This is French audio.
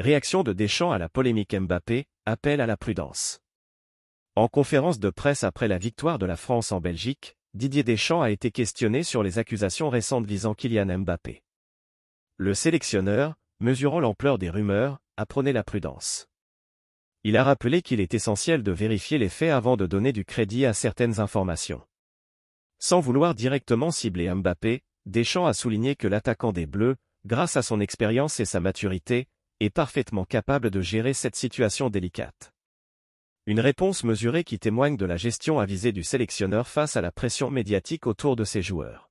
Réaction de Deschamps à la polémique Mbappé, appel à la prudence. En conférence de presse après la victoire de la France en Belgique, Didier Deschamps a été questionné sur les accusations récentes visant Kylian Mbappé. Le sélectionneur, mesurant l'ampleur des rumeurs, apprenait la prudence. Il a rappelé qu'il est essentiel de vérifier les faits avant de donner du crédit à certaines informations. Sans vouloir directement cibler Mbappé, Deschamps a souligné que l'attaquant des Bleus, grâce à son expérience et sa maturité, est parfaitement capable de gérer cette situation délicate. Une réponse mesurée qui témoigne de la gestion avisée du sélectionneur face à la pression médiatique autour de ses joueurs.